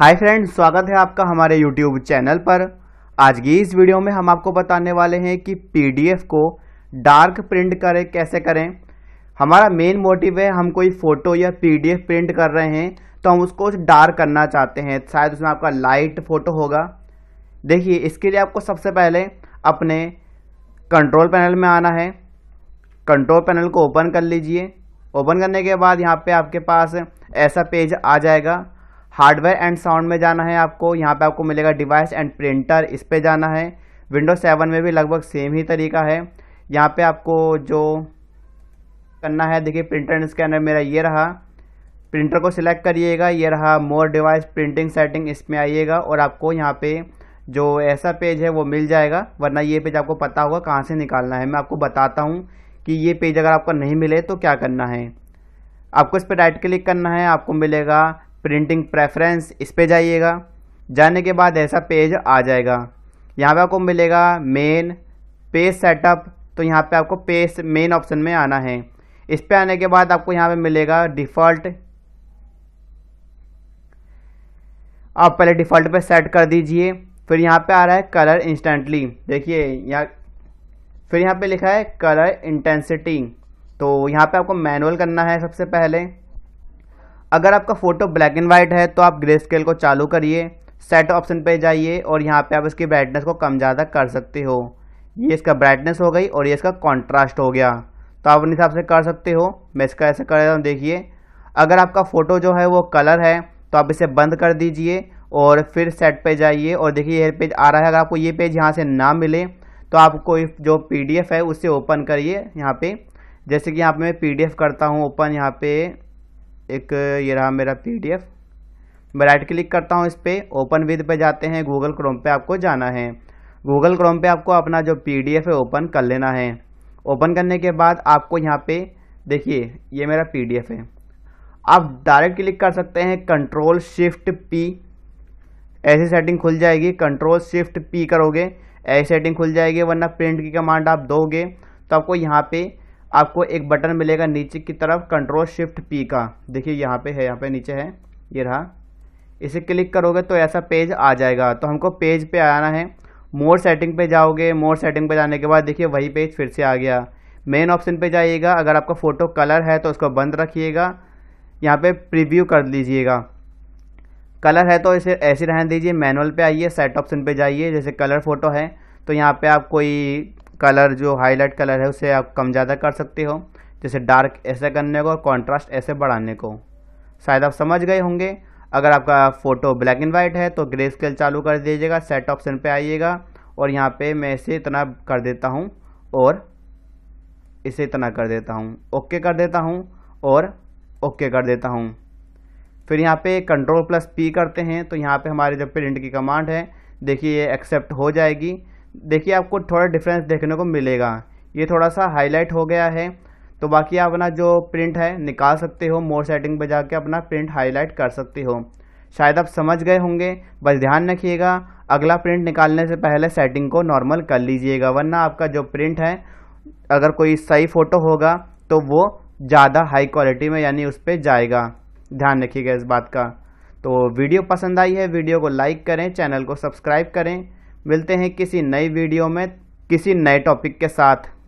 hi friends स्वागत है आपका हमारे यूट्यूब चैनल पर आज की इस वीडियो में हम आपको बताने वाले हैं कि पीडीएफ को डार्क प्रिंट करें कैसे करें हमारा मेन मोटिव है हम कोई फ़ोटो या पीडीएफ प्रिंट कर रहे हैं तो हम उसको डार्क करना चाहते हैं शायद उसमें आपका लाइट फ़ोटो होगा देखिए इसके लिए आपको सबसे पहले अपने कंट्रोल पैनल में आना है कंट्रोल पैनल को ओपन कर लीजिए ओपन करने के बाद यहाँ पे आपके पास ऐसा पेज आ जाएगा हार्डवेयर एंड साउंड में जाना है आपको यहाँ पे आपको मिलेगा डिवाइस एंड प्रिंटर इस पर जाना है विंडो सेवन में भी लगभग सेम ही तरीका है यहाँ पे आपको जो करना है देखिए प्रिंटर एंड स्कैनर मेरा ये रहा प्रिंटर को सिलेक्ट करिएगा ये रहा मोर डिवाइस प्रिंटिंग सेटिंग इसमें आइएगा और आपको यहाँ पे जो ऐसा पेज है वो मिल जाएगा वरना ये पेज आपको पता होगा कहाँ से निकालना है मैं आपको बताता हूँ कि ये पेज अगर आपको नहीं मिले तो क्या करना है आपको इस पर राइट क्लिक करना है आपको मिलेगा प्रिंटिंग प्रेफरेंस इस पर जाइएगा जाने के बाद ऐसा पेज आ जाएगा यहाँ पे आपको मिलेगा मेन पेज सेटअप तो यहाँ पे आपको पेज मेन ऑप्शन में आना है इस पर आने के बाद आपको यहाँ पे मिलेगा डिफ़ॉल्ट आप पहले डिफ़ॉल्ट पे सेट कर दीजिए फिर यहाँ पे आ रहा है कलर इंस्टेंटली देखिए यहाँ फिर यहाँ पे लिखा है कलर इंटेंसिटी तो यहाँ पे आपको मैनुअल करना है सबसे पहले अगर आपका फ़ोटो ब्लैक एंड वाइट है तो आप ग्रे स्केल को चालू करिए सेट ऑप्शन पे जाइए और यहाँ पे आप इसकी ब्राइटनेस को कम ज़्यादा कर सकते हो ये इसका ब्राइटनेस हो गई और ये इसका कॉन्ट्रास्ट हो गया तो आप अपने हिसाब से कर सकते हो मैं इसका ऐसे कर रहा हूँ देखिए अगर आपका फ़ोटो जो है वो कलर है तो आप इसे बंद कर दीजिए और फिर सेट पे जाइए और देखिए ये पेज आ रहा है अगर आपको ये पेज यहाँ से ना मिले तो आपको जो पी है उससे ओपन करिए यहाँ पर जैसे कि यहाँ पर मैं पी करता हूँ ओपन यहाँ पर एक ये रहा मेरा पीडीएफ मैं राइट क्लिक करता हूँ इस पर ओपन विद पे जाते हैं गूगल क्रोम पे आपको जाना है गूगल क्रोम पे आपको अपना जो पीडीएफ है ओपन कर लेना है ओपन करने के बाद आपको यहाँ पे देखिए ये मेरा पीडीएफ है आप डायरेक्ट क्लिक कर सकते हैं कंट्रोल शिफ्ट पी ऐसी सेटिंग खुल जाएगी कंट्रोल शिफ्ट पी करोगे ऐसी सेटिंग खुल जाएगी वरना प्रिंट की कमांड आप दोगे तो आपको यहाँ पे आपको एक बटन मिलेगा नीचे की तरफ कंट्रोल शिफ्ट पी का देखिए यहाँ पे है यहाँ पे नीचे है ये रहा इसे क्लिक करोगे तो ऐसा पेज आ जाएगा तो हमको पेज पे आना है मोर सेटिंग पे जाओगे मोर सेटिंग पे जाने के बाद देखिए वही पेज फिर से आ गया मेन ऑप्शन पे जाइएगा अगर आपका फ़ोटो कलर है तो उसको बंद रखिएगा यहाँ पे प्रीव्यू कर लीजिएगा कलर है तो इसे ऐसे रहने दीजिए मैनुअल पे आइए सेट ऑप्शन पे जाइए जैसे कलर फ़ोटो है तो यहाँ पे आप कोई कलर जो हाईलाइट कलर है उसे आप कम ज़्यादा कर सकते हो जैसे डार्क ऐसे करने को और कॉन्ट्रास्ट ऐसे बढ़ाने को शायद आप समझ गए होंगे अगर आपका फ़ोटो ब्लैक एंड वाइट है तो ग्रे स्केल चालू कर दीजिएगा सेट ऑप्शन पे आइएगा और यहाँ पे मैं इसे इतना कर देता हूँ और इसे इतना कर देता हूँ ओके कर देता हूँ और ओके कर देता हूँ फिर यहाँ पे कंट्रोल प्लस पी करते हैं तो यहाँ पे हमारे जो प्रिंट की कमांड है देखिए ये एक्सेप्ट हो जाएगी देखिए आपको थोड़ा डिफरेंस देखने को मिलेगा ये थोड़ा सा हाईलाइट हो गया है तो बाकी आप अपना जो प्रिंट है निकाल सकते हो मोर सेटिंग पर जाके अपना प्रिंट हाईलाइट कर सकते हो शायद आप समझ गए होंगे बस ध्यान रखिएगा अगला प्रिंट निकालने से पहले सेटिंग को नॉर्मल कर लीजिएगा वरना आपका जो प्रिंट है अगर कोई सही फ़ोटो होगा तो वो ज़्यादा हाई क्वालिटी में यानी उस पर जाएगा ध्यान रखिएगा इस बात का तो वीडियो पसंद आई है वीडियो को लाइक करें चैनल को सब्सक्राइब करें मिलते हैं किसी नई वीडियो में किसी नए टॉपिक के साथ